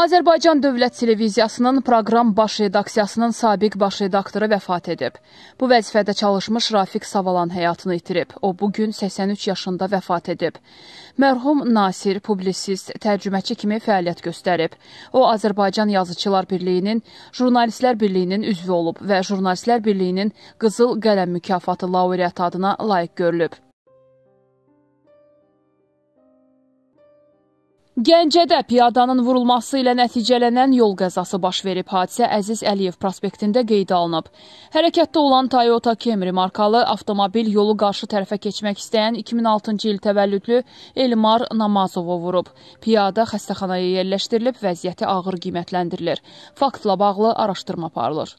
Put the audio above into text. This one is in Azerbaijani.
Azərbaycan Dövlət Televiziyasının proqram baş redaksiyasının sabiq baş redaktoru vəfat edib. Bu vəzifədə çalışmış Rafiq Savalan həyatını itirib. O bugün 83 yaşında vəfat edib. Mərhum Nasir publisist, tərcüməçi kimi fəaliyyət göstərib. O Azərbaycan Yazıçılar Birliyinin, Jurnalistlər Birliyinin üzvü olub və Jurnalistlər Birliyinin Qızıl Qələm mükafatı laureatı adına layiq görülüb. Gəncədə piyadanın vurulması ilə nəticələnən yol qəzası baş verib. Hadisə Əziz Əliyev prospektində qeydə alınıb. Hərəkətdə olan Toyota Camry markalı avtomobil yolu qarşı tərəfə keçmək istəyən 2006-cı il təvəllüdlü Elmar Namazovu vurub. Piyada xəstəxanaya yerləşdirilib, vəziyyəti ağır qiymətləndirilir. Faktla bağlı araşdırma aparılır.